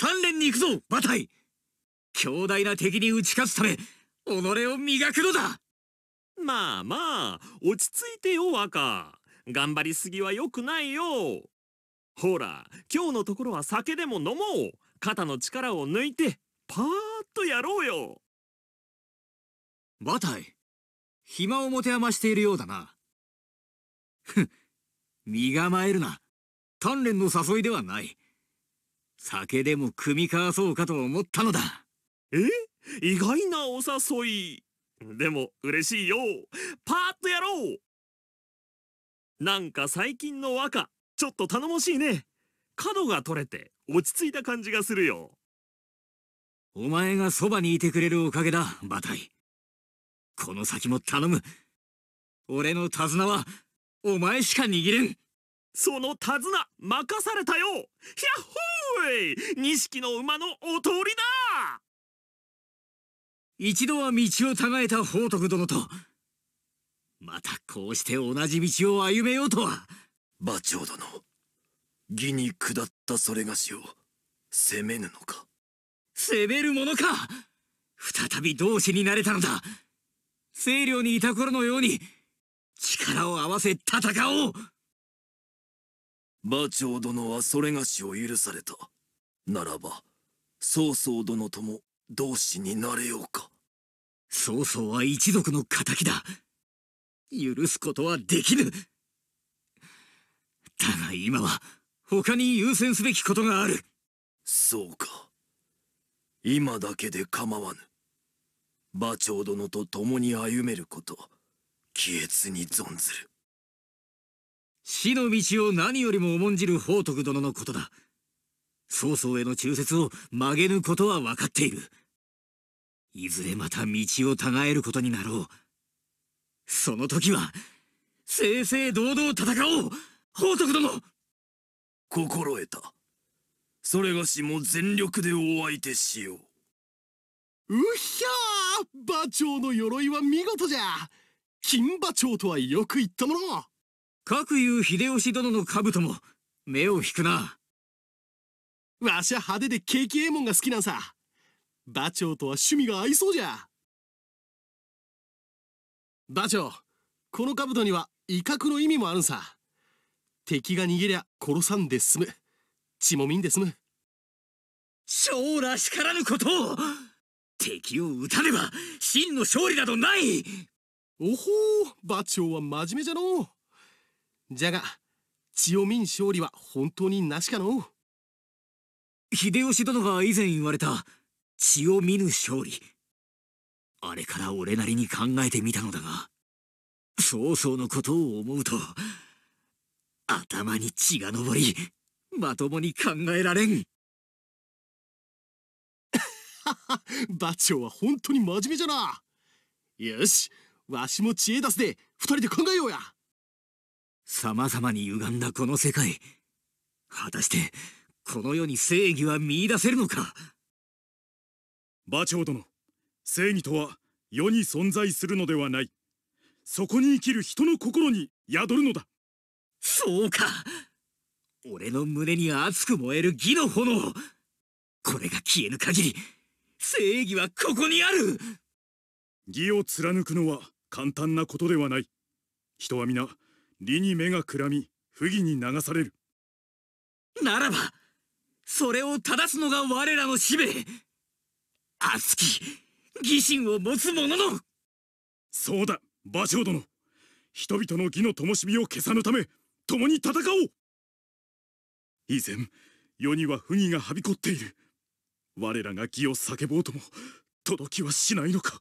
鍛錬に行くぞ馬タ強大な敵に打ち勝つため己を磨くのだまあまあ落ち着いてよ若頑張りすぎは良くないよほら今日のところは酒でも飲もう肩の力を抜いてパーッとやろうよ馬タ暇を持て余しているようだなふん身構えるな鍛錬の誘いではない酒でも組み交わそうかと思ったのだえ意外なお誘いでも嬉しいよパーッとやろうなんか最近の和歌ちょっと頼もしいね角が取れて落ち着いた感じがするよお前がそばにいてくれるおかげだバタイこの先も頼む俺の手綱はお前しか握れんその手綱任されたよヒャッホーイ錦の馬のお通りだ一度は道を違えた宝徳殿とまたこうして同じ道を歩めようとは馬長殿義に下ったそれがしを責めぬのか責めるものか再び同志になれたのだ清涼にいた頃のように力を合わせ戦おう馬長殿はそれがしを許された。ならば、曹操殿とも同志になれようか。曹操は一族の仇だ。許すことはできぬ。だが今は、他に優先すべきことがある。そうか。今だけで構わぬ。馬長殿と共に歩めること、気悦に存ずる。死の道を何よりも重んじる宝徳殿のことだ曹操への忠説を曲げぬことは分かっているいずれまた道を違えることになろうその時は正々堂々戦おう宝徳殿心得たそれがしも全力でお相手しよううっひゃー馬長の鎧は見事じゃ金馬長とはよく言ったものかくいう秀吉殿の兜も目を引くなわしゃ派手でケーキエモが好きなんさ馬長とは趣味が合いそうじゃ馬長この兜には威嚇の意味もあるんさ敵が逃げりゃ殺さんで済む血もみんで済む将らしからぬことを敵を撃たねば真の勝利などないおほう馬長は真面目じゃのうじゃが千代民勝利は本当になしかの秀吉殿が以前言われた血を見ぬ勝利あれから俺なりに考えてみたのだが曹操のことを思うと頭に血が上りまともに考えられん 馬長は本当に真面目じゃなよしわしも知恵出すで二人で考えようや様々に歪んだこの世界。果たして、この世に正義は見出せるのか馬長殿、正義とは世に存在するのではない。そこに生きる人の心に宿るのだ。そうか俺の胸に熱く燃える義の炎これが消えぬ限り、正義はここにある義を貫くのは簡単なことではない。人は皆、理に目がくらみ不義に流されるならばそれを正すのが我らの使命熱き疑心を持つ者のそうだ馬上殿人々の義の灯火を消さぬため共に戦おう以前世には不義がはびこっている我らが義を叫ぼうとも届きはしないのか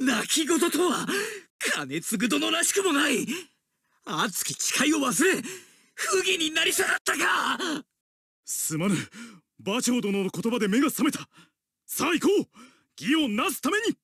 泣き言とは金継ぐ殿らしくもない熱き誓いを忘れ不義になり下がったかすまぬ馬長殿の言葉で目が覚めたさあ行こう義をなすために